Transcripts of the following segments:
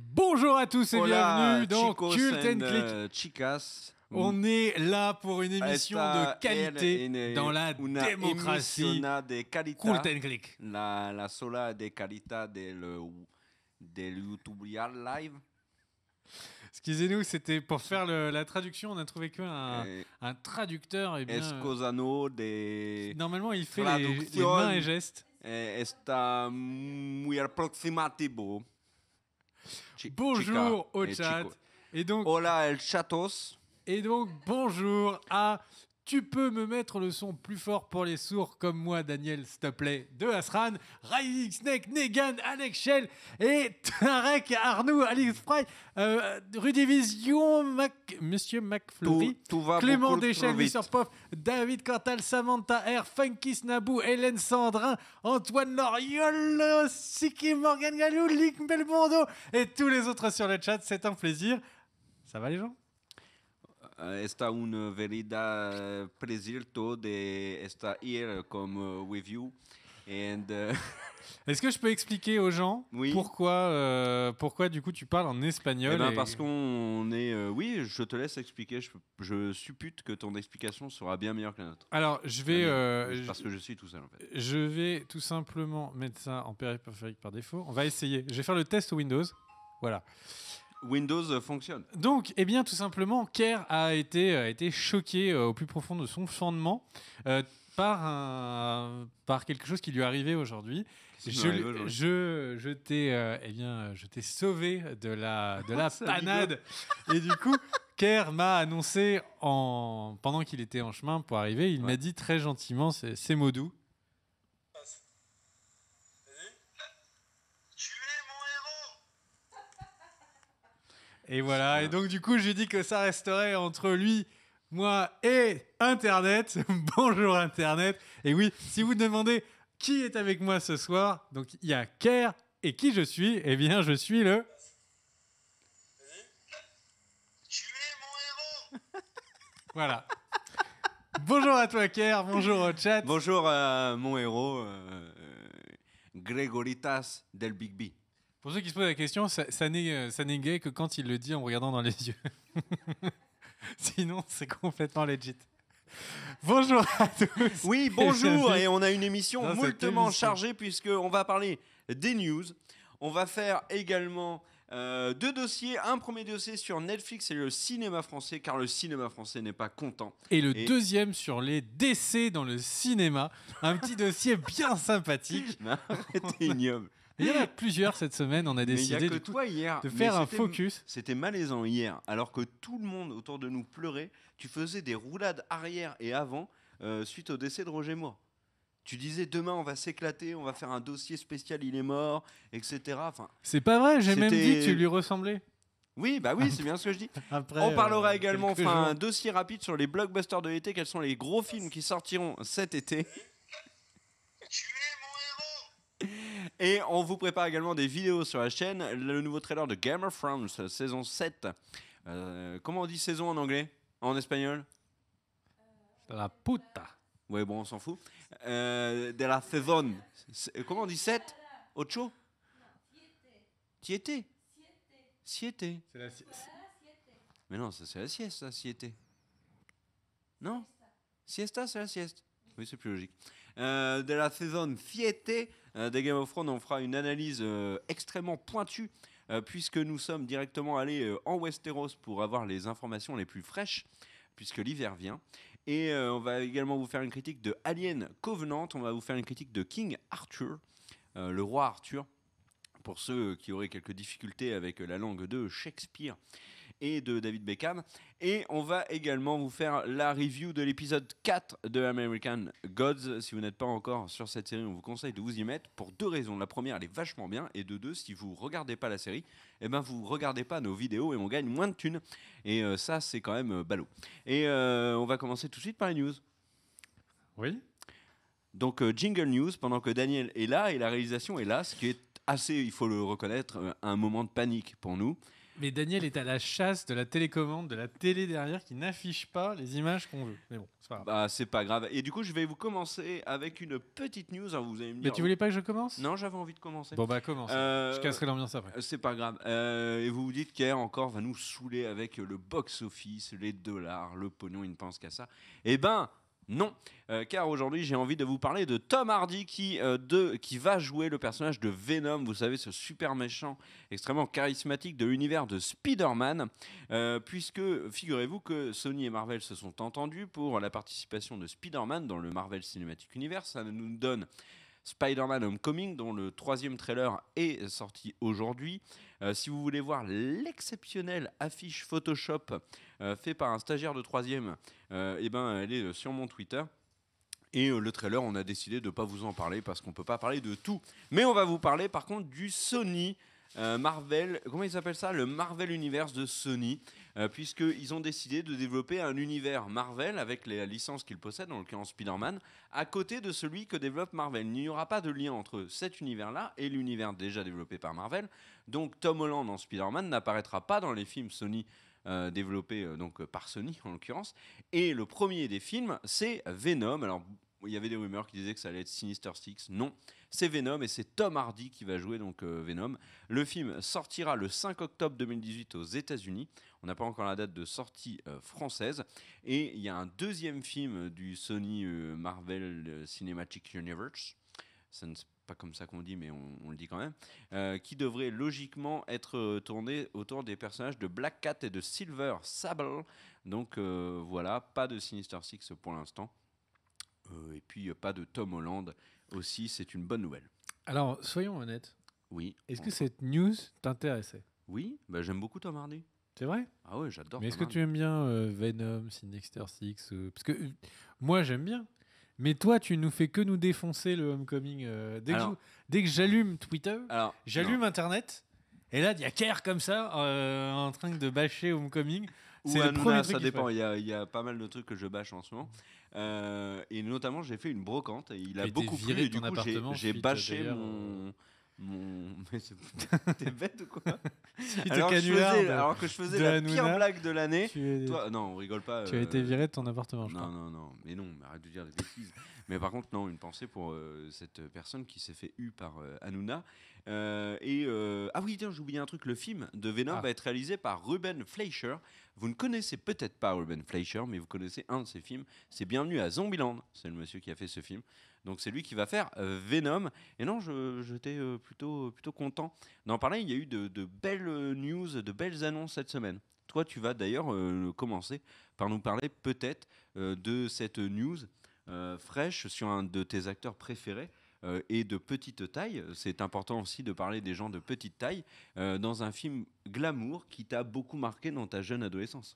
Bonjour à tous et bienvenue dans Cult Click. Euh, chicas. On mm. est là pour une émission de qualité dans la démocratie. De Click. La, sola de qualité de, del Live. Excusez-nous, c'était pour faire la traduction, on a trouvé qu'un eh, un traducteur. Eh euh, normalement, il fait les, mains et gestes. Eh, está muy bonjour au chat. donc, Hola el chatos. Et donc, bonjour à tu peux me mettre le son plus fort pour les sourds comme moi, Daniel, s'il te plaît, de Asran, Rising Snake, Negan, Alex Shell et Tarek Arnoux, Alex Fry, euh, Rudivision, Monsieur McFlurry, Poff, David Cantal, Samantha R, Funky Snabou, Hélène Sandrin, Antoine Loriol, Siki Morgan Galou, Lick Belmondo et tous les autres sur le chat. C'est un plaisir. Ça va les gens eh, un eh, eh, plaisir comme with you. Est-ce que je peux expliquer aux gens pourquoi, euh, pourquoi du coup tu parles en espagnol ben, Parce qu'on est... Euh, oui, je te laisse expliquer. Je, suppute que ton explication sera bien meilleure que la nôtre. Alors, je vais... Euh, parce que je suis tout seul en fait. Je vais tout simplement mettre ça en périphérique par défaut. On va essayer. Je vais faire le test Windows. Voilà. Windows fonctionne. Donc, eh bien, tout simplement, Kerr a été, choqué euh, au plus profond de son fondement euh, par, quelque chose qui lui est arrivé aujourd'hui. je, euh, eh je, t'ai sauvé de la, de panade. Et du coup, Kerr m'a annoncé en, pendant qu'il était en chemin pour arriver, il m'a dit très gentiment ces mots doux. Et voilà. Et donc, du coup, j'ai dit que ça resterait entre lui, moi et Internet. Bonjour, Internet. Et oui, si vous demandez qui est avec moi ce soir, donc il y a Kerr et qui je suis, eh bien, je suis le. Tu es mon héros Voilà. bonjour à toi, Kerr. Bonjour au chat. Bonjour, à mon héros, euh, Gregoritas del Big B. Pour ceux qui se posent la question, ça, ça n'est euh, gay que quand il le dit en regardant dans les yeux. Sinon, c'est complètement legit. Bonjour à tous. Oui, bonjour. Et on a une émission non, moultement chargée puisqu'on va parler des news. On va faire également euh, deux dossiers. Un premier dossier sur Netflix et le cinéma français, car le cinéma français n'est pas content. Et le deuxième sur les décès dans le cinéma. Un petit dossier bien sympathique. arrêtez ignoble. Il y en a plusieurs cette semaine. On a décidé de, toi faire un focus. C'était malaisant hier, alors que tout le monde autour de nous pleurait. Tu faisais des roulades arrière et avant euh, suite au décès de Roger Moore. Tu disais demain on va s'éclater, on va faire un dossier spécial, il est mort, etc. Enfin, c'est pas vrai. J'ai même dit que tu lui ressemblais. Oui, bah oui, ah. c'est bien ce que je dis. on parlera euh, également, enfin, un dossier rapide sur les blockbusters de l'été, quels sont les gros films qui sortiront cet été. Et on vous prépare également des vidéos sur la chaîne. Le nouveau trailer de Game of Thrones, saison 7. Euh, comment on dit saison en anglais En espagnol La puta. Oui, bon, on s'en fout. Euh, de la saison. Comment on dit 7 Ocho Siete. Siete. C'est la Mais non, c'est la sieste, la siete. Non Siesta, c'est la sieste. Oui, c'est plus logique. Euh, de la saison 7 euh, des Game of Thrones. On fera une analyse euh, extrêmement pointue puisque nous sommes directement allés en Westeros pour avoir les informations les plus fraîches puisque l'hiver vient. Et on va également vous faire une critique de Alien Covenant, on va vous faire une critique de King Arthur, le roi Arthur, pour ceux qui auraient quelques difficultés avec la langue de Shakespeare et de David Beckham. Et on va également vous faire la review de l'épisode 4 de American Gods. Si vous n'êtes pas encore sur cette série, on vous conseille de vous y mettre pour deux raisons. La première, elle est vachement bien. Et de deux, si vous regardez pas la série, eh ben vous regardez pas nos vidéos et on gagne moins de thunes. Et euh, ça, c'est quand même euh, ballot. Et euh, on va commencer tout de suite par les news. Oui. Donc Jingle News, pendant que Daniel est là et la réalisation est là, ce qui est assez, il faut le reconnaître, un moment de panique pour nous. Mais Daniel est à la chasse de la télécommande, de la télé derrière qui n'affiche pas les images qu'on veut. Mais bon, c'est pas grave. Bah, c'est pas grave. Et du coup, je vais vous commencer avec une petite news. Hein, vous Mais tu voulais pas que je commence Non, j'avais envie de commencer. Bon, bah, commence. Euh, je casserai l'ambiance après. Euh, c'est pas grave. Euh, et vous vous dites qu'Air encore va nous saouler avec le box-office, les dollars, le pognon, il ne pense qu'à ça. Eh ben, non, euh, car aujourd'hui j'ai envie de vous parler de Tom Hardy euh, qui, va jouer le personnage de Venom, vous savez, ce super méchant extrêmement charismatique de l'univers de Spider-Man, euh, puisque figurez-vous que Sony et Marvel se sont entendus pour la participation de Spider-Man dans le Marvel Cinematic Universe, ça nous donne Spider-Man Homecoming, dont le troisième trailer est sorti aujourd'hui. Euh, si vous voulez voir l'exceptionnelle affiche Photoshop euh, fait par un stagiaire de troisième, euh, eh ben, elle est sur mon Twitter. Et le trailer, on a décidé de ne pas vous en parler parce qu'on ne peut pas parler de tout. Mais on va vous parler par contre du Sony Marvel, comment il s'appelle ça Le Marvel Universe de Sony. Euh, puisqu'ils ont décidé de développer un univers Marvel avec les licences qu'ils possèdent, en l'occurrence Spider-Man, à côté de celui que développe Marvel. Il n'y aura pas de lien entre cet univers-là et l'univers déjà développé par Marvel. Donc Tom Holland en Spider-Man n'apparaîtra pas dans les films Sony. Euh, développés euh, donc par Sony en l'occurrence et le premier des films c'est Venom alors il y avait des rumeurs qui disaient que ça allait être Sinister Six. Non, c'est Venom et c'est Tom Hardy qui va jouer donc euh, Venom. Le film sortira le 5 octobre 2018 aux États-Unis. On n'a pas encore la date de sortie euh, française. Et il y a un deuxième film du Sony euh, Marvel Cinematic Universe. Ça ne pas comme ça qu'on dit, mais on, le dit quand même, qui devrait logiquement être tourné autour des personnages de Black Cat et de Silver Sable. Donc voilà, pas de Sinister Six pour l'instant. Euh, et puis euh, pas de Tom Holland aussi, c'est une bonne nouvelle. Alors, soyons honnêtes. Oui. Est-ce que cette news t'intéressait Oui, bah, j'aime beaucoup Tom Hardy. C'est vrai Ah ouais, j'adore. Mais est-ce que tu aimes bien euh, Venom, Sinister Six Parce que moi, j'aime bien. Mais toi, tu nous fais que nous défoncer le Homecoming. dès, que dès que j'allume Twitter, j'allume Internet, et là, il y a Kerr comme ça, en train de bâcher Homecoming. C'est truc ça dépend. Il y, il y, a, pas mal de trucs que je bâche en ce moment. Euh, et notamment, j'ai fait une brocante. Et il a beaucoup plu. Et du coup, j'ai bâché mon, euh, mais t'es bête ou quoi alors, que je faisais, alors que je faisais la pire blague de l'année. Toi, non, on rigole pas. Tu as été euh, viré de ton appartement, non, Non, non, mais non, arrête de dire des bêtises. mais par contre, non, une pensée pour euh, cette personne qui s'est fait eu par euh, euh et ah oui, tiens, j'ai oublié un truc. Le film de Venom ah. va être réalisé par Ruben Fleischer. Vous ne connaissez peut-être pas Ruben Fleischer, mais vous connaissez un de ses films. C'est Bienvenue à Zombieland. C'est le monsieur qui a fait ce film. Donc c'est lui qui va faire euh, Venom. Et non, j'étais euh, plutôt, euh, plutôt content d'en parler. Il y a eu de, de, belles news, de belles annonces cette semaine. Toi, tu vas d'ailleurs commencer par nous parler peut-être de cette news fraîche sur un de tes acteurs préférés. et de petite taille. C'est important aussi de parler des gens de petite taille dans un film glamour qui t'a beaucoup marqué dans ta jeune adolescence.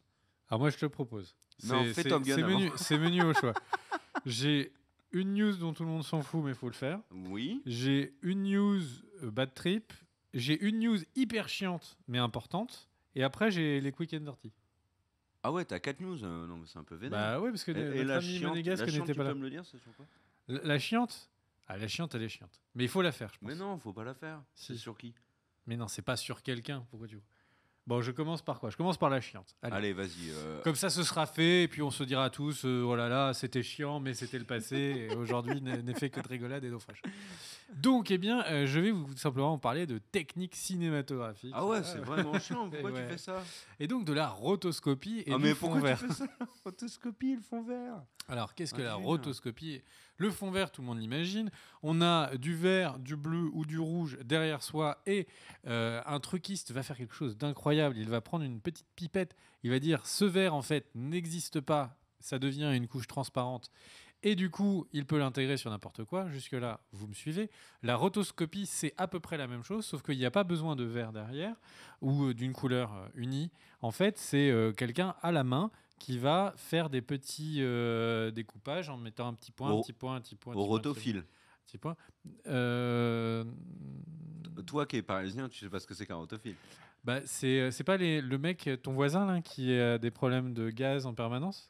Alors moi, je te propose. Non, fais Top C'est venu menu, au choix. J'ai une news dont tout le monde s'en fout, mais il faut le faire. Oui. J'ai une news euh, bad trip. J'ai une news hyper chiante, mais importante. Et après, j'ai les quick and dirty. Ah ouais, t'as quatre news euh, Non, mais c'est un peu vénère. Bah ouais, parce que la chiante, tu peux me le dire, la, chiante Ah, la chiante, elle est chiante. Mais il faut la faire, je pense. Mais non, faut pas la faire. C'est sur qui Mais non, c'est pas sur quelqu'un. Pourquoi tu vois Bon, je commence par quoi Je commence par la chiante. Allez, vas-y. Euh. Comme ça, ce sera fait, et puis on se dira à tous voilà euh, oh là là, c'était chiant, mais c'était le passé, et aujourd'hui n'est fait que de rigolade et d'eau Donc, eh bien, euh, je vais vous simplement parler de technique cinématographique. Ah ouais, c'est vraiment chiant, pourquoi tu fais ça Et donc, de la rotoscopie et ah, mais pourquoi Tu fais ça rotoscopie et le fond vert. Alors, qu'est-ce que la rotoscopie le fond vert, tout le monde l'imagine. On a du vert, du bleu ou du rouge derrière soi et euh, un truquiste va faire quelque chose d'incroyable. Il va prendre une petite pipette, il va dire ce vert en fait n'existe pas, ça devient une couche transparente. Et du coup, il peut l'intégrer sur n'importe quoi. Jusque-là, vous me suivez. La rotoscopie, c'est à peu près la même chose, sauf qu'il n'y a pas besoin de vert derrière ou euh, d'une couleur euh, unie. En fait, c'est quelqu'un à la main qui va faire des petits euh, découpages en mettant un petit point, un petit point, un petit point. au rotophile. petit point. Euh, Toi qui es parisien, tu sais pas ce que c'est qu'un rotophile. Bah, c'est euh, pas le mec, ton voisin, là, qui a des problèmes de gaz en permanence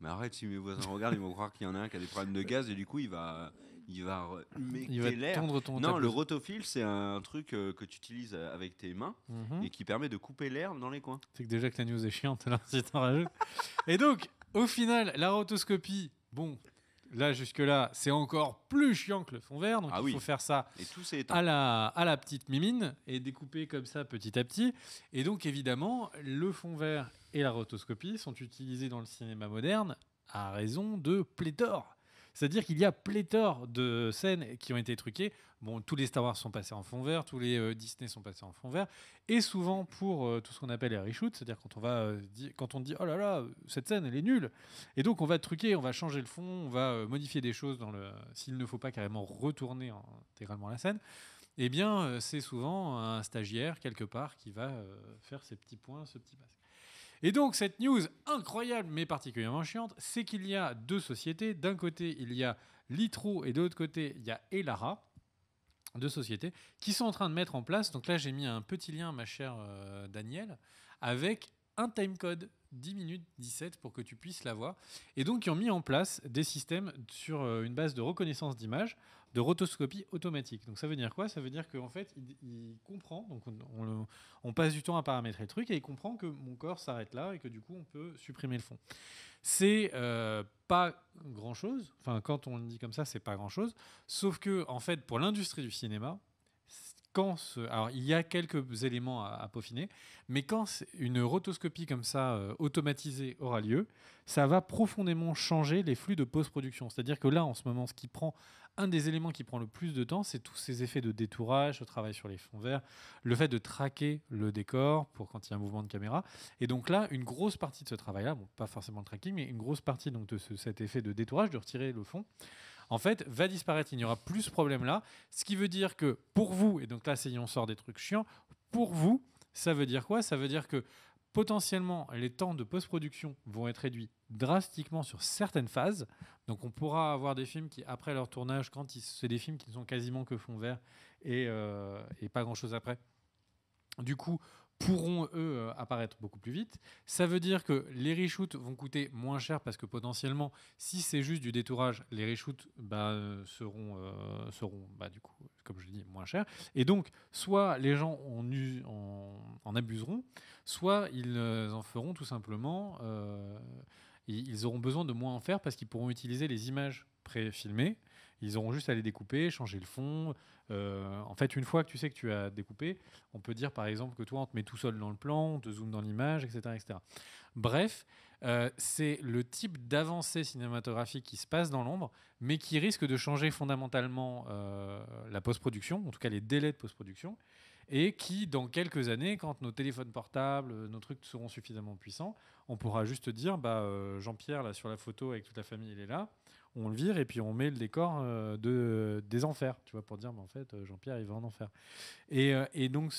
mais arrête, si mes voisins regardent, ils vont croire qu'il y en a un qui a des problèmes de gaz et du coup, il va, il va, tendre ton Non, le rotophile, c'est un truc euh, que tu utilises euh, avec tes mains mhm. et qui permet de couper l'herbe dans les coins. C'est que déjà que la news est chiante, là, si t'en rajoutes. et donc, au final, la rotoscopie, bon, là jusque-là, c'est encore plus chiant que le fond vert. Donc ah il faut faire ça et à, la, à la petite mimine et découper comme ça petit à petit. Et donc évidemment, le fond vert et la rotoscopie sont utilisés dans le cinéma moderne à raison de pléthore. C'est-à-dire qu'il y a pléthore de scènes qui ont été truquées. Bon, tous les Star Wars sont passés en fond vert, tous les euh, Disney sont passés en fond vert, et souvent pour euh, tout ce qu'on appelle les reshoots, c'est-à-dire quand on va euh, quand on dit oh là là cette scène elle est nulle, et donc on va truquer, on va changer le fond, on va modifier des choses dans le s'il ne faut pas carrément retourner intégralement la scène. Eh bien, c'est souvent un stagiaire quelque part qui va faire ces petits points, ce petit masque. Et donc cette news incroyable mais particulièrement chiante, c'est qu'il y a deux sociétés. D'un côté, il y a Litro et de l'autre côté, il y a Elara deux sociétés qui sont en train de mettre en place. Donc là, j'ai mis un petit lien, ma chère euh, Danielle, avec un timecode 10 minutes 17 pour que tu puisses la voir. Et donc, ils ont mis en place des systèmes sur euh, une base de reconnaissance d'image de rotoscopie automatique. Donc ça veut dire quoi Ça veut dire qu'en fait, il, comprend, donc on, passe du temps à paramétrer le truc, et il comprend que mon corps s'arrête là et que du coup, on peut supprimer le fond. C'est euh, pas grand-chose, enfin quand on le dit comme ça, c'est pas grand-chose, sauf que, en fait, pour l'industrie du cinéma, alors il y a quelques éléments à, peaufiner, mais quand une rotoscopie comme ça euh, automatisée aura lieu, ça va profondément changer les flux de post-production. C'est-à-dire que là, en ce moment, ce qui prend un des éléments qui prend le plus de temps, c'est tous ces effets de détourage, le travail sur les fonds verts, le fait de traquer le décor pour quand il y a un mouvement de caméra. Et donc là, une grosse partie de ce travail-là, pas forcément le tracking, mais une grosse partie donc de cet effet de détourage, de retirer le fond en fait, va disparaître. Il n'y aura plus ce problème-là. Ce qui veut dire que pour vous, et donc là, on sort des trucs chiants, pour vous, ça veut dire quoi Ça veut dire que potentiellement, les temps de post-production vont être réduits drastiquement sur certaines phases. Donc on pourra avoir des films qui, après leur tournage, quand c'est des films qui ne sont quasiment que fond vert et, euh, et pas grand-chose après. Du coup, pourront, eux, euh, apparaître beaucoup plus vite. Ça veut dire que les reshoots vont coûter moins cher parce que potentiellement, si c'est juste du détourage, les reshoots bah, euh, seront, euh, seront bah, du coup, comme je dis, moins chers. Et donc, soit les gens en, abuseront, soit ils en feront tout simplement... ils auront besoin de moins en faire parce qu'ils pourront utiliser les images pré préfilmées ils auront juste à les découper, changer le fond. Euh, en fait, une fois que tu sais que tu as découpé, on peut dire par exemple que toi, on te met tout seul dans le plan, on te zoome dans l'image, etc., etc. Bref, euh, c'est le type d'avancée cinématographique qui se passe dans l'ombre, mais qui risque de changer fondamentalement euh, la post-production, en tout cas les délais de post-production, et qui, dans quelques années, quand nos téléphones portables, nos trucs seront suffisamment puissants, on pourra juste dire, bah, Jean-Pierre, là, sur la photo avec toute la famille, il est là on le vire et puis on met le décor euh, de, des enfers, tu vois, pour dire, mais en fait, euh, Jean-Pierre, il va en enfer. Et, euh, donc,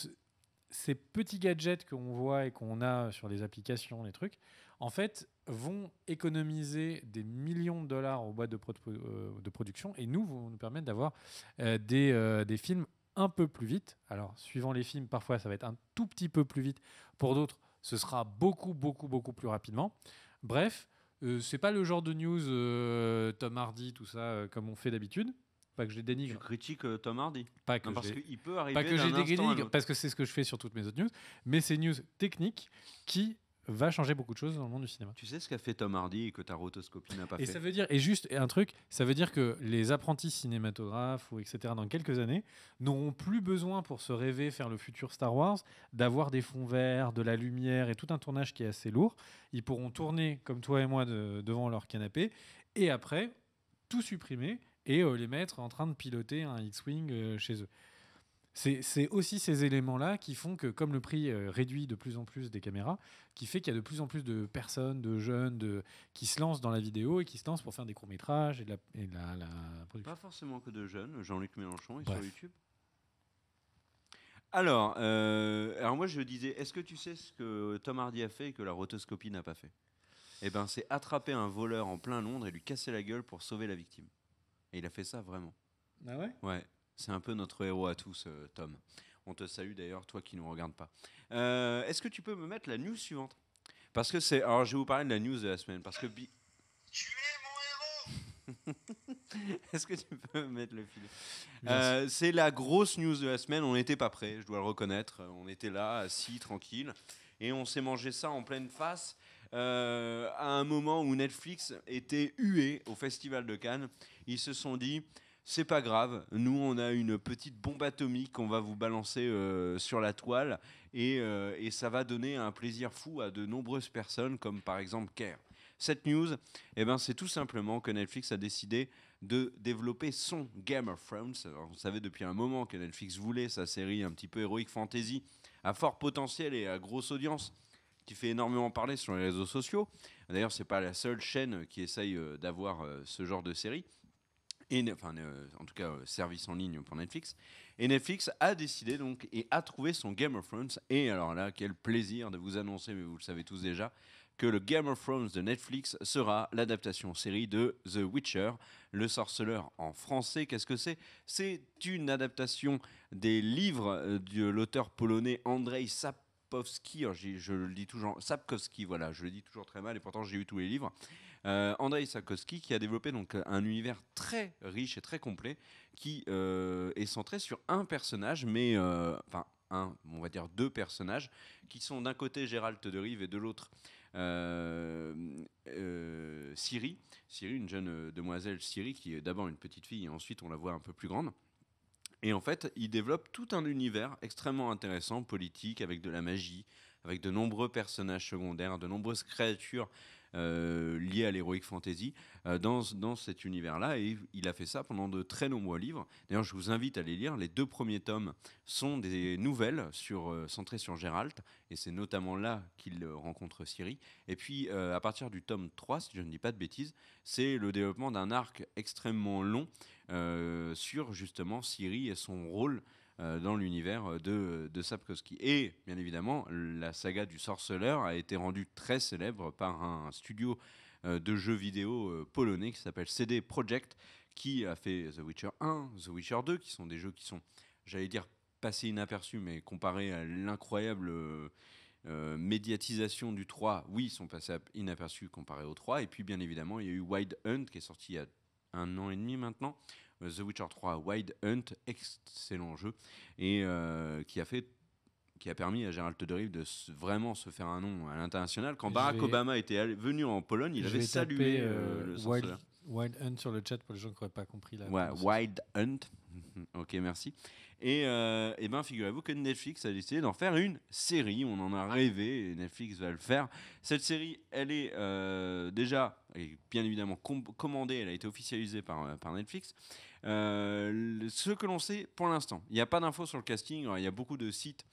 ces petits gadgets qu'on voit et qu'on a sur les applications, les trucs, en fait, vont économiser des millions de dollars aux boîtes de, production et nous vont nous permettre d'avoir des, des, films un peu plus vite. Alors, suivant les films, parfois ça va être un tout petit peu plus vite. Pour d'autres, ce sera beaucoup, beaucoup, beaucoup plus rapidement. Bref, euh, c'est pas le genre de news euh, Tom Hardy, tout ça, euh, comme on fait d'habitude. Pas que je les dénigre. Tu critiques Tom Hardy Pas que parce je peut arriver. pas que j'ai dénigre, parce que c'est ce que je fais sur toutes mes autres news, mais c'est news technique qui va changer beaucoup de choses dans le monde du cinéma. Tu sais ce qu'a fait Tom Hardy et que ta rotoscopie n'a pas et fait. Ça veut dire, et juste un truc, ça veut dire que les apprentis cinématographes ou etc. dans quelques années n'auront plus besoin pour se rêver faire le futur Star Wars d'avoir des fonds verts, de la lumière et tout un tournage qui est assez lourd. Ils pourront tourner comme toi et moi devant leur canapé et après tout supprimer et euh, les mettre en train de piloter un X-wing euh, chez eux. C'est aussi ces éléments-là qui font que, comme le prix euh, réduit de plus en plus des caméras, qui fait qu'il y a de plus en plus de personnes, de jeunes, de, qui se lancent dans la vidéo et qui se lancent pour faire des courts-métrages et de, la, production. Pas forcément que de jeunes, Jean-Luc Mélenchon est sur YouTube. Alors, euh, alors moi je disais, est-ce que tu sais ce que Tom Hardy a fait et que la rotoscopie n'a pas fait Eh ben, c'est attraper un voleur en plein Londres et lui casser la gueule pour sauver la victime. Et il a fait ça vraiment. Ah ouais Ouais. C'est un peu notre héros à tous, euh, Tom. On te salue d'ailleurs, toi qui ne nous regardes pas. Euh, est-ce que tu peux me mettre la news suivante Parce que c'est. Alors, je vais vous parler de la news de la semaine. Parce que. Bi... Tu es mon héros Est-ce que tu peux me mettre le fil euh, C'est la grosse news de la semaine. On n'était pas prêts, je dois le reconnaître. On était là, assis, tranquille. Et on s'est mangé ça en pleine face. à un moment où Netflix était hué au Festival de Cannes, ils se sont dit c'est pas grave, nous on a une petite bombe atomique qu'on va vous balancer euh, sur la toile euh, et, ça va donner un plaisir fou à de nombreuses personnes comme par exemple Care. Cette news, eh ben, c'est tout simplement que Netflix a décidé de développer son Game of Thrones. vous savez depuis un moment que Netflix voulait sa série un petit peu héroïque fantasy à fort potentiel et à grosse audience qui fait énormément parler sur les réseaux sociaux. D'ailleurs, c'est pas la seule chaîne qui essaye euh, d'avoir ce genre de série enfin, euh, en tout cas euh, service en ligne pour Netflix. Et Netflix a décidé donc et a trouvé son Game of Thrones. Et alors là, quel plaisir de vous annoncer, mais vous le savez tous déjà, que le Game of Thrones de Netflix sera l'adaptation série de The Witcher, le sorceleur en français. Qu'est-ce que c'est C'est une adaptation des livres euh, de l'auteur polonais Andrzej Sapkowski je le dis toujours, Sapkowski, voilà, je le dis toujours très mal et pourtant j'ai eu tous les livres. Euh, Andrei Sakowski qui a développé donc euh, un univers très riche et très complet qui euh, est centré sur un personnage, mais enfin un, on va dire deux personnages qui sont d'un côté Gérald de Rive et de l'autre Siri. Siri, une jeune demoiselle Siri qui est d'abord une petite fille et ensuite on la voit un peu plus grande. Et en fait, il développe tout un univers extrêmement intéressant, politique, avec de la magie, avec de nombreux personnages secondaires, de nombreuses créatures euh, lié à l'heroic fantasy euh, dans, dans cet univers-là. Et il a fait ça pendant de très nombreux livres. D'ailleurs, je vous invite à les lire. Les deux premiers tomes sont des nouvelles sur, euh, centrées sur Gérald, et c'est notamment là qu'il rencontre Siri. Et puis, à partir du tome 3, si je ne dis pas de bêtises, c'est le développement d'un arc extrêmement long sur justement Siri et son rôle euh, dans l'univers de, de Sapkowski. Et bien évidemment, la saga du sorceleur a été rendue très célèbre par un studio euh, de jeux vidéo euh, polonais qui s'appelle CD Projekt, qui a fait The Witcher 1, The Witcher 2, qui sont des jeux qui sont, j'allais dire, passés inaperçus, mais comparés à l'incroyable médiatisation du 3, oui, ils sont passés inaperçus comparés au 3. Et puis, bien évidemment, il y a eu Wide Hunt, qui est sorti il y a un an et demi maintenant, euh, The Witcher 3 Wild Hunt, excellent jeu, et euh, qui a fait qui a permis à Gérald Todoril de vraiment se faire un nom à l'international. Quand Barack Obama était venu en Pologne, il avait salué euh, le Wild, Wild Hunt sur le chat pour les gens qui n'auraient pas compris la. Wild Hunt. ok, merci. Et, euh, eh ben, figurez-vous que Netflix a décidé d'en faire une série. On en a rêvé Netflix va le faire. Cette série, elle est euh, déjà, bien évidemment, commandée. Elle a été officialisée par, euh, Netflix. Euh, ce que l'on sait pour l'instant, il n'y a pas d'infos sur le casting. Il y a beaucoup de sites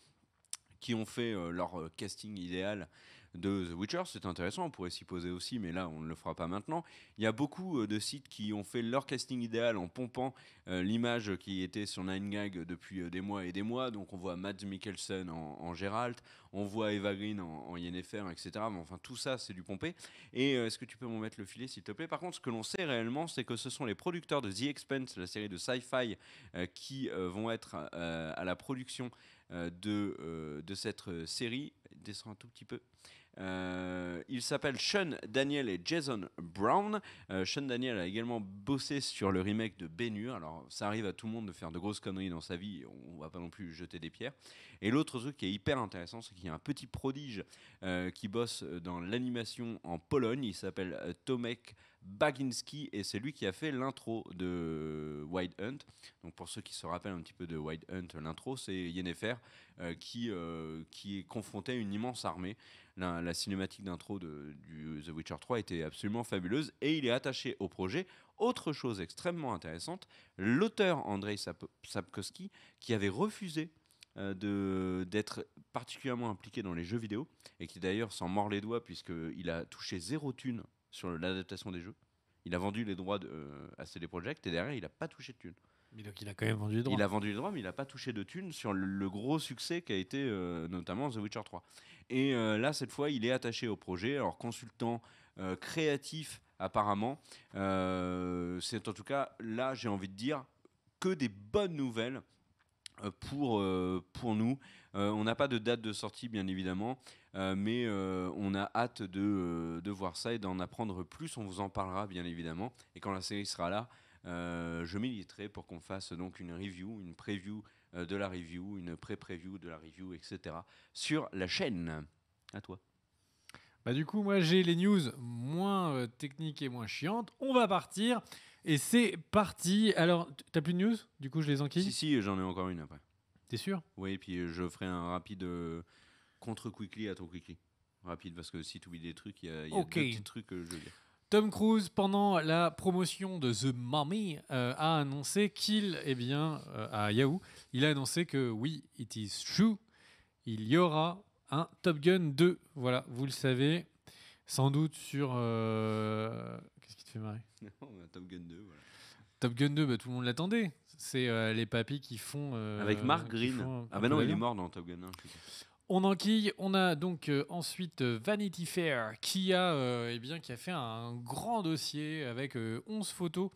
qui ont fait leur casting idéal de The Witcher, c'est intéressant, on pourrait s'y poser aussi, mais là on ne le fera pas maintenant. Il y a beaucoup euh, de sites qui ont fait leur casting idéal en pompant euh, l'image qui était sur Nine Gag depuis euh, des mois et des mois. Donc on voit Matt Mikkelsen en, Gérald, on voit Eva Green en, Yennefer, etc. Mais enfin tout ça c'est du pompé. Et est-ce que tu peux m'en mettre le filet s'il te plaît Par contre, ce que l'on sait réellement, c'est que ce sont les producteurs de The Expense, la série de sci-fi, qui vont être à la production de, de cette série. Descends un tout petit peu. Euh, il s'appelle Sean Daniel et Jason Brown. Euh, Sean Daniel a également bossé sur le remake de ben Hur Alors, ça arrive à tout le monde de faire de grosses conneries dans sa vie. On va pas non plus jeter des pierres. Et l'autre truc qui est hyper intéressant, c'est qu'il y a un petit prodige euh, qui bosse dans l'animation en Pologne. Il s'appelle Tomek Baginski et c'est lui qui a fait l'intro de Wild Hunt. Donc pour ceux qui se rappellent un petit peu de Wild Hunt, l'intro c'est Yennefer euh, euh, qui, confrontait qui est à une immense armée. La, cinématique d'intro du The Witcher 3 était absolument fabuleuse et il est attaché au projet. Autre chose extrêmement intéressante, l'auteur Andrei Sapkowski qui avait refusé euh, d'être particulièrement impliqué dans les jeux vidéo et qui d'ailleurs s'en mord les doigts puisqu'il a touché zéro thune sur l'adaptation des jeux. Il a vendu les droits euh, à CD Projekt et derrière, il n'a pas touché de thunes. Mais donc il a quand même vendu les droits. Il a vendu les droits, mais il n'a pas touché de thunes sur le, gros succès qui a été euh, notamment The Witcher 3. Et euh, là, cette fois, il est attaché au projet, alors consultant créatif apparemment. C'est en tout cas, là, j'ai envie de dire, que des bonnes nouvelles pour, pour nous. on n'a pas de date de sortie, bien évidemment. Euh, mais euh, on a hâte de, euh, de voir ça et d'en apprendre plus. On vous en parlera bien évidemment. Et quand la série sera là, je militerai pour qu'on fasse donc une review, une preview de la review, une pré-preview de la review, etc. sur la chaîne. À toi. Bah du coup, moi j'ai les news moins techniques et moins chiantes. On va partir et c'est parti. Alors, t'as plus de news Du coup, je les enquille. Si si, j'en ai encore une après. T'es sûr Oui, et puis je ferai un rapide contre Quickly à ton Quickly. Rapide, parce que si tu oublies des trucs, il y a, y des petits trucs que euh, je veux dire. Tom Cruise, pendant la promotion de The Mummy, euh, a annoncé qu'il, eh bien, euh, à Yahoo, il a annoncé que oui, it is true, il y aura un Top Gun 2. Voilà, vous le savez, sans doute sur. Qu'est-ce qui te fait marrer Non, Top Gun 2, Top Gun 2, bah, tout le monde l'attendait. C'est les papis qui font. Avec Mark Green. ah, ben non, il est mort dans Top Gun 1. On enquille, on a donc euh, ensuite euh, Vanity Fair qui a, euh, eh bien, qui a fait un grand dossier avec 11 photos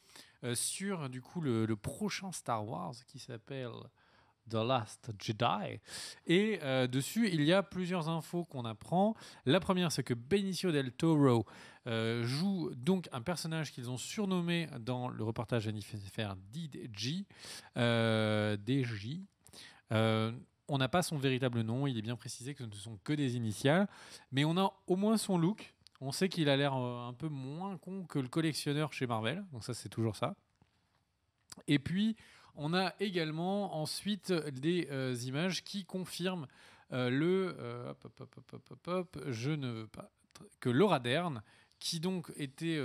sur du coup le, prochain Star Wars qui s'appelle The Last Jedi. Et dessus, il y a plusieurs infos qu'on apprend. La première, c'est que Benicio del Toro joue donc un personnage qu'ils ont surnommé dans le reportage Vanity Fair DJ on n'a pas son véritable nom, il est bien précisé que ce ne sont que des initiales, mais on a au moins son look. On sait qu'il a l'air euh, un peu moins con que le collectionneur chez Marvel, donc ça c'est toujours ça. Et puis on a également ensuite des euh, images qui confirment euh, le je ne veux pas que Laura Dern, qui donc était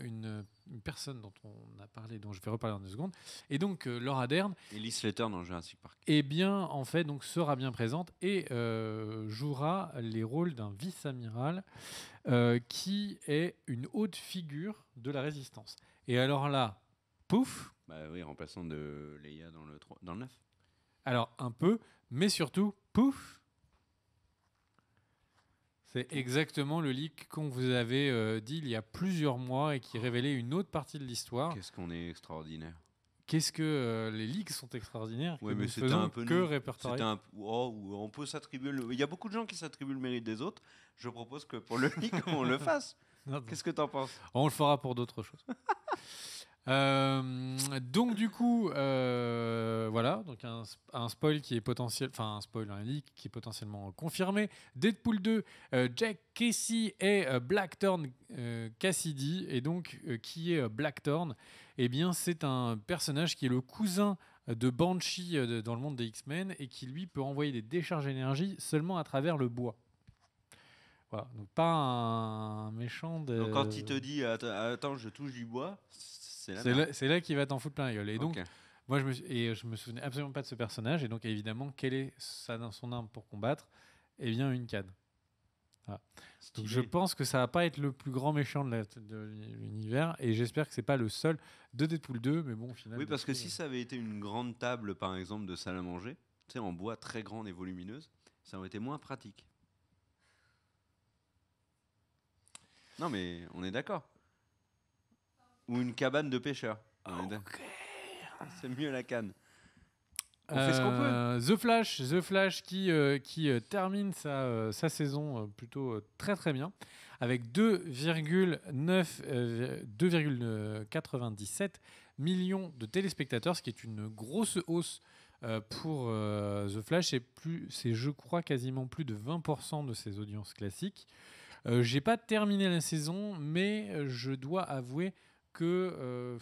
une une personne dont on a parlé, dont je vais reparler dans deux secondes. Et donc, euh, Laura Dern. Et dans Jurassic Park. Eh bien, en fait, donc, sera bien présente et euh, jouera les rôles d'un vice-amiral euh, qui est une haute figure de la résistance. Et alors là, pouf Bah oui, remplaçant de Leia dans le, 3, dans le 9. Alors, un peu, mais surtout, pouf c'est exactement le leak qu'on vous avait euh, dit il y a plusieurs mois et qui révélait une autre partie de l'histoire. Qu'est-ce qu'on est extraordinaire Qu'est-ce que euh, les leaks sont extraordinaires oui mais c'est un peu que Un... Oh, on peut s'attribuer. Il y a beaucoup de gens qui s'attribuent le mérite des autres. Je propose que pour le leak on le fasse. Qu'est-ce que tu en penses On le fera pour d'autres choses. Euh, donc du coup, euh, voilà, donc un, spoil qui est potentiel, enfin un spoil, qui est potentiellement confirmé. Deadpool 2, euh, Jack Casey et Blackthorn Cassidy, et donc qui est Blackthorn Eh bien, c'est un personnage qui est le cousin de Banshee dans le monde des X-Men et qui lui peut envoyer des décharges d'énergie seulement à travers le bois. Voilà, donc pas un méchant de. Donc quand il te dit attends, attends je touche du bois, c'est là, là qu'il va t'en foutre plein la gueule. Et donc, moi, je me, me souvenais absolument pas de ce personnage. Et donc, évidemment, quelle est dans son arme pour combattre Eh bien, une canne. je pense que ça va pas être le plus grand méchant de l'univers. Et j'espère que c'est pas le seul de Deadpool 2. Mais bon, finalement. Oui, parce que si euh, ça avait été une grande table, par exemple, de salle à manger, tu en bois très grande et volumineuse, ça aurait été moins pratique. Non, mais on est d'accord ou une cabane de pêcheurs. Ah, c'est mieux la canne. On fait ce qu'on peut. Euh, The Flash, The Flash qui, euh, qui euh, termine sa, sa saison plutôt très très bien avec 2,97 millions de téléspectateurs, ce qui est une grosse hausse pour The Flash. C'est plus, c'est je crois quasiment plus de 20% de ses audiences classiques. J'ai pas terminé la saison, mais je dois avouer que euh,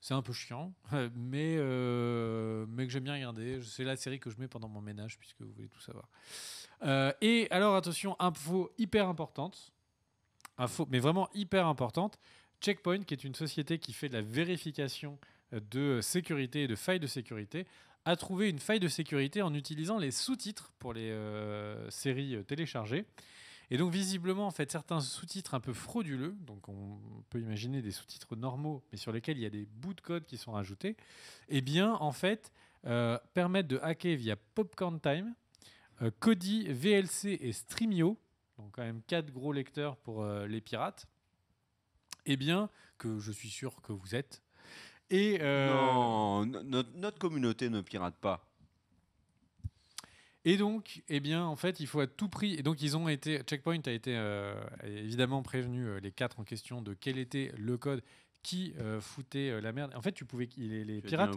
c'est un peu chiant, mais, euh, mais que j'aime bien regarder. C'est la série que je mets pendant mon ménage, puisque vous voulez tout savoir. Euh, et alors, attention, info hyper importante, info, mais vraiment hyper importante. Checkpoint, qui est une société qui fait de la vérification de sécurité et de failles de sécurité, a trouvé une faille de sécurité en utilisant les sous-titres pour les séries téléchargées. Et donc visiblement, en fait, certains sous-titres un peu frauduleux, donc on peut imaginer des sous-titres normaux, mais sur lesquels il y a des bouts de code qui sont rajoutés, eh bien, en fait, euh, permettent de hacker via Popcorn Time, cody euh, Kodi, VLC et Streamio, donc quand même quatre gros lecteurs pour euh, les pirates, eh bien, que je suis sûr que vous êtes. Et non, notre communauté ne pirate pas. Et donc, eh bien, en fait, il faut à tout prix. Et donc, ils ont été. Checkpoint a été euh, évidemment prévenu euh, les quatre en question de quel était le code qui euh, foutait la merde. En fait, tu pouvais les, les pirates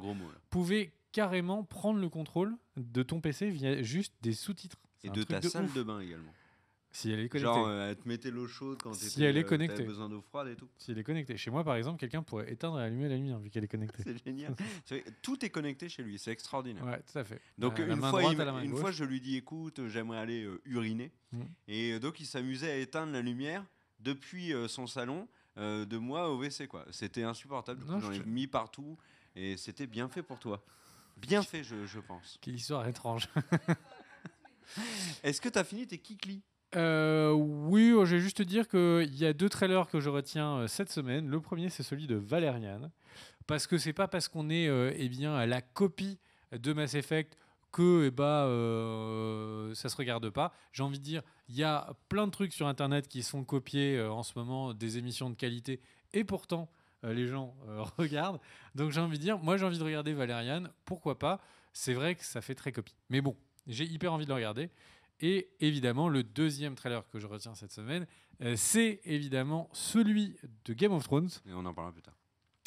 pouvaient carrément prendre le contrôle de ton PC via juste des sous-titres. Et de ta salle de bain également. Si elle est connectée. Genre, euh, elle te mettait l'eau chaude quand si elle est euh, connectée. besoin d'eau froide et tout. Si elle est connectée. Chez moi, par exemple, quelqu'un pourrait éteindre et allumer la lumière vu qu'elle est connectée. c'est génial. tout est connecté chez lui. C'est extraordinaire. Ouais, tout à fait. Donc, euh, une, fois, une fois, je lui dis écoute, j'aimerais aller uriner. Mmh. Et donc, il s'amusait à éteindre la lumière depuis son salon de moi au WC. quoi. C'était insupportable. J'en ai mis partout et c'était bien fait pour toi. Bien fait, je, pense. Quelle histoire étrange. Est-ce que tu as fini tes kiklis euh, oui, oh, je vais juste dire qu'il y a deux trailers que je retiens euh, cette semaine. Le premier, c'est celui de Valerian. Parce que c'est pas parce qu'on est euh, eh bien, à la copie de Mass Effect que ça eh ne ben, ça se regarde pas. J'ai envie de dire, il y a plein de trucs sur Internet qui sont copiés en ce moment, des émissions de qualité. Et pourtant, les gens regardent. Donc j'ai envie de dire, moi j'ai envie de regarder Valerian. Pourquoi pas C'est vrai que ça fait très copie. Mais bon, j'ai hyper envie de le regarder. Et évidemment, le deuxième trailer que je retiens cette semaine, euh, c'est évidemment celui de Game of Thrones. Et on en parlera plus tard.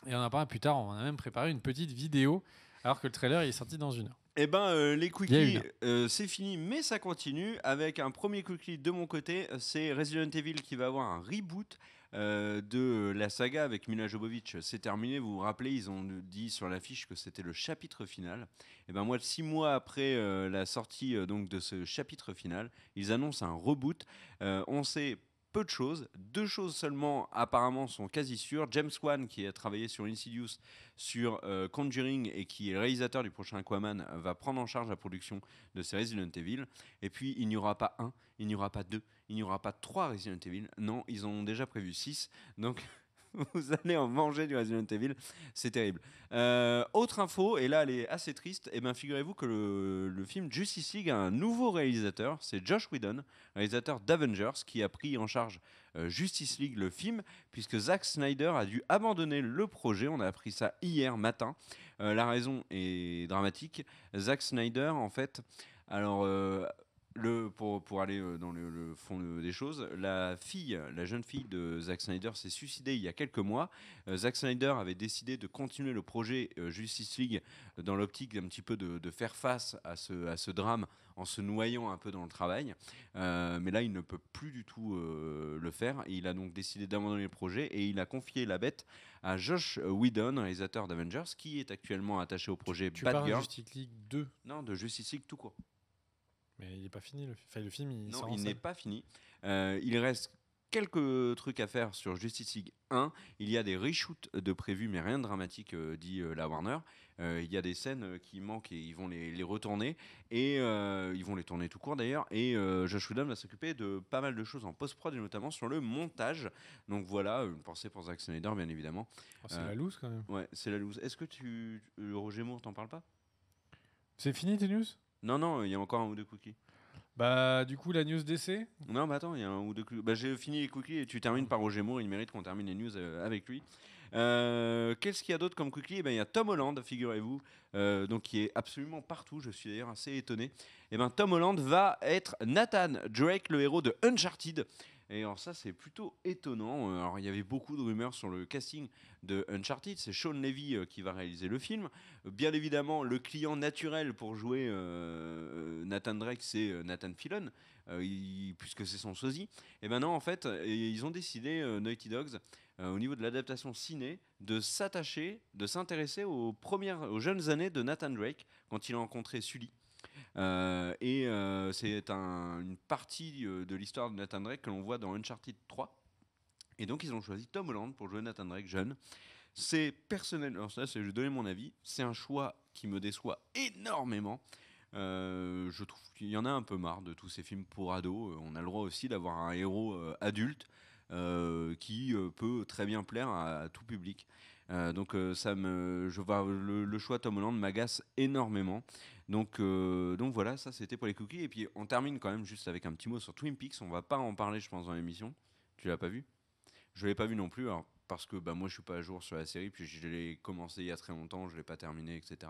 Et on en parlera plus tard. On a même préparé une petite vidéo, alors que le trailer est sorti dans une heure. Eh ben, euh, les quickies, euh, c'est fini, mais ça continue avec un premier quickie de mon côté. C'est Resident Evil qui va avoir un reboot. Euh, de euh, la saga avec Mila Jovovich, c'est terminé. Vous vous rappelez, ils ont dit sur l'affiche que c'était le chapitre final. Et ben moi, six mois après euh, la sortie donc de ce chapitre final, ils annoncent un reboot. on sait peu de choses. Deux choses seulement, apparemment, sont quasi sûres. James Wan, qui a travaillé sur Insidious, sur euh, Conjuring et qui est réalisateur du prochain Aquaman, va prendre en charge la production de ces Resident Evil. Et puis, il n'y aura pas un, il n'y aura pas deux, il n'y aura pas trois Resident Evil. Non, ils en ont déjà prévu six. Donc. vous allez en manger du Resident Evil. C'est terrible. Euh, autre info, et là elle est assez triste, et eh bien figurez-vous que le, film Justice League a un nouveau réalisateur, c'est Josh Whedon, réalisateur d'Avengers, qui a pris en charge euh, Justice League, le film, puisque Zack Snyder a dû abandonner le projet, on a appris ça hier matin. Euh, la raison est dramatique, Zack Snyder en fait... Alors, le, pour, pour aller euh, dans le, fond des choses, la fille, la jeune fille de Zack Snyder s'est suicidée il y a quelques mois. Euh, Zack Snyder avait décidé de continuer le projet euh, Justice League dans l'optique d'un petit peu de, faire face à ce, à ce drame en se noyant un peu dans le travail. mais là, il ne peut plus du tout le faire. Et il a donc décidé d'abandonner le projet et il a confié la bête à Josh Whedon, réalisateur d'Avengers, qui est actuellement attaché au projet de Justice League 2 Non, de Justice League tout court. Mais il n'est pas fini le film. le film, il Non, il n'est pas fini. Euh, il reste quelques trucs à faire sur Justice League 1. Il y a des reshoots de prévus, mais rien de dramatique, euh, dit euh, la Warner. il y a des scènes qui manquent et ils vont les, retourner. Et ils vont les tourner tout court d'ailleurs. Et Josh Whedon va s'occuper de pas mal de choses en post-prod et notamment sur le montage. Donc voilà, une pensée pour Zack Snyder, bien évidemment. Oh, c'est la loose quand même. Ouais, c'est la loose. Est-ce que tu. Roger Moore, t'en parle pas C'est fini tes news non, non, il y a encore un ou deux cookies. Bah, du coup, la news DC Non, bah attends, il y a un ou deux cookies. Bah, j'ai fini les cookies et tu termines par Roger Il mérite qu'on termine les news euh, avec lui. Euh, qu'est-ce qu'il y a d'autre comme cookie eh ben, Il y a Tom Holland, figurez-vous, euh, donc qui est absolument partout. Je suis d'ailleurs assez étonné. Et eh ben, Tom Holland va être Nathan Drake, le héros de Uncharted. Et alors ça, c'est plutôt étonnant. Euh, alors il y avait beaucoup de rumeurs sur le casting de Uncharted. C'est Sean Levy euh, qui va réaliser le film. Bien évidemment, le client naturel pour jouer euh, Nathan Drake, c'est Nathan Fillion, puisque c'est son sosie. Et maintenant, en fait, ils ont décidé, Naughty Dogs, au niveau de l'adaptation ciné, de s'attacher, de s'intéresser aux premières, aux jeunes années de Nathan Drake quand il a rencontré Sully. Euh, et euh, c'est une partie euh, de l'histoire de Nathan Drake que l'on voit dans Uncharted 3. Et donc, ils ont choisi Tom Holland pour jouer Nathan Drake jeune. C'est personnel, alors ça, je vais donner mon avis, c'est un choix qui me déçoit énormément. je trouve qu'il y en a un peu marre de tous ces films pour ados. On a le droit aussi d'avoir un héros adulte qui peut très bien plaire à, tout public. donc ça me, je, le, le choix Tom Holland m'agace énormément. Donc, euh, donc voilà, ça c'était pour les cookies. Et puis on termine quand même juste avec un petit mot sur Twin Peaks. On va pas en parler, je pense, dans l'émission. Tu l'as pas vu Je l'ai pas vu non plus. parce que bah, moi je suis pas à jour sur la série, puis je l'ai commencé il y a très longtemps, je l'ai pas terminé, etc.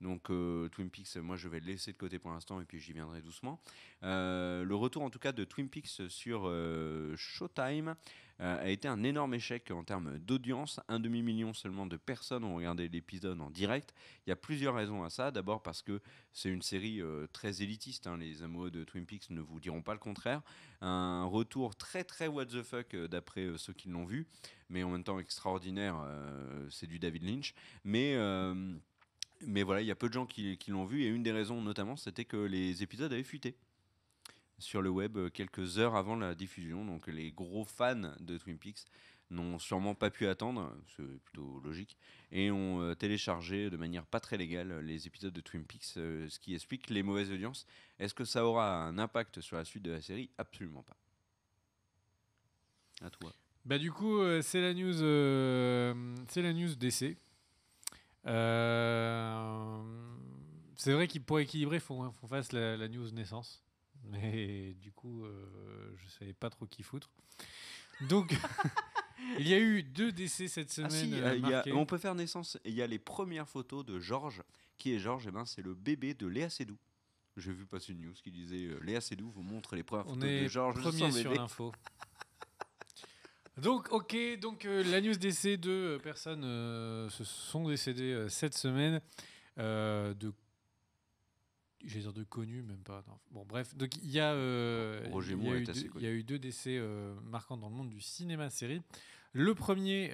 Donc euh, Twin Peaks, moi je vais le laisser de côté pour l'instant et puis j'y viendrai doucement. Euh, le retour en tout cas de Twin Peaks sur euh, Showtime a été un énorme échec en termes d'audience. Un demi-million seulement de personnes ont regardé l'épisode en direct. Il y a plusieurs raisons à ça. D'abord parce que c'est une série très élitiste. Hein. Les amoureux de Twin Peaks ne vous diront pas le contraire. Un retour très très what the fuck d'après ceux qui l'ont vu, mais en même temps extraordinaire. c'est du David Lynch. Mais mais voilà, il y a peu de gens qui, l'ont vu, et une des raisons notamment, c'était que les épisodes avaient fuité sur le web euh, quelques heures avant la diffusion. Donc les gros fans de Twin Peaks n'ont sûrement pas pu attendre, c'est plutôt logique, et ont euh, téléchargé de manière pas très légale les épisodes de Twin Peaks, euh, ce qui explique les mauvaises audiences. Est-ce que ça aura un impact sur la suite de la série Absolument pas. À toi. Bah du coup, c'est la news, c'est la news d'essai euh, c'est vrai qu'il pour équilibrer, il faut qu'on fasse la, la, news naissance. Mais du coup, euh, je ne savais pas trop qui foutre. Donc, il y a eu deux décès cette ah, semaine. Euh, on peut faire naissance. Il y a les premières photos de Georges. Qui est Georges Et eh ben, C'est le bébé de Léa Seydoux. J'ai vu passer une news qui disait Léa Seydoux vous montre les premières photos de Georges. Premier sur l'info. Donc, ok, donc euh, la news d'essai. deux euh, personnes euh, se sont décédées cette semaine. de l'air de connu, même pas. Bon, bref, donc il y a, il y eu, deux, y a eu deux décès marquants dans le monde du cinéma-série. Le premier,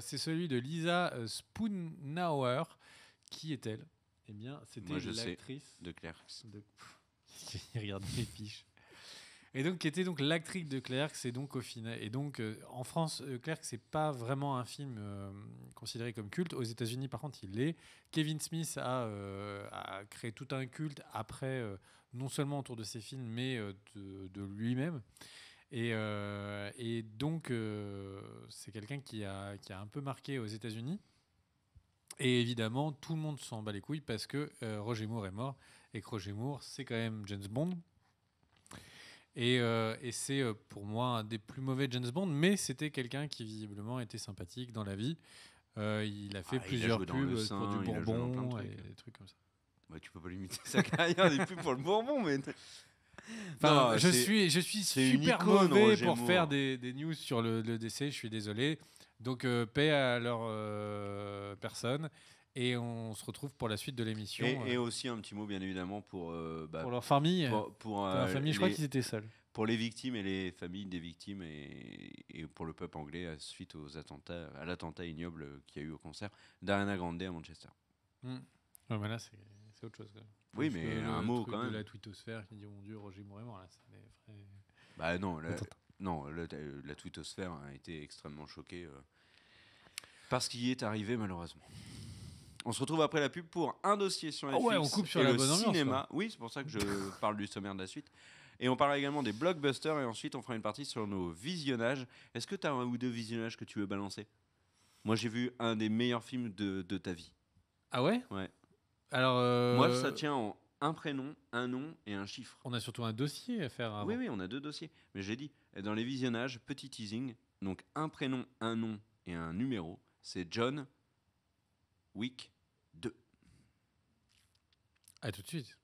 c'est celui de Lisa Spoonauer. Qui est-elle Eh bien, c'était l'actrice de Claire. De... regarde les fiches. Et donc, qui était donc l'actrice de Clerc, c'est donc au final. Et donc, euh, en France, euh, ce c'est pas vraiment un film euh, considéré comme culte. Aux États-Unis, par contre, il l'est. Kevin Smith a, euh, créé tout un culte après, non seulement autour de ses films, mais de, lui-même. Et, et donc, c'est quelqu'un qui a, qui a un peu marqué aux États-Unis. Et évidemment, tout le monde s'en bat les couilles parce que Roger Moore est mort et que Roger Moore, c'est quand même James Bond. Euh, et, c'est euh, pour moi un des plus mauvais James Bond, mais c'était quelqu'un qui visiblement était sympathique dans la vie. Euh, il a fait ah, plusieurs pubs pour du Bourbon et des trucs comme ça. tu peux pas limiter sa carrière des pubs pour le Bourbon, mais. je, suis, je suis super mauvais pour faire des, des, news sur le, décès, je suis désolé. Donc, paix à leur personne. Et on se retrouve pour la suite de l'émission. Et, euh, aussi un petit mot, bien évidemment, pour, euh, bah, leur famille. Pour, pour, euh, famille, je crois qu'ils étaient seuls. Pour les victimes et les familles des victimes et, pour le peuple anglais suite aux attentats, à l'attentat ignoble qu'il y a eu au concert d'Ariana Grande à Manchester. Hmm. mais là, c'est autre chose. Oui, mais un mot quand même. De la twittosphère qui dit Mon Dieu, Roger mourait Bah non, la, non, la, twittosphère a été extrêmement choquée. parce qu'il est arrivé malheureusement. On se retrouve après la pub pour un dossier sur ah les films et le cinéma. oui, c'est pour ça que je parle du sommaire de la suite. Et on parlera également des blockbusters et ensuite on fera une partie sur nos visionnages. Est-ce que tu as un ou deux visionnages que tu veux balancer Moi j'ai vu un des meilleurs films de, ta vie. Ah ouais Ouais. Alors. Euh, Moi ça tient en un prénom, un nom et un chiffre. On a surtout un dossier à faire. Oui, oui, on a deux dossiers. Mais j'ai dit, dans les visionnages, petit teasing, donc un prénom, un nom et un numéro, c'est John Wick à tout de suite.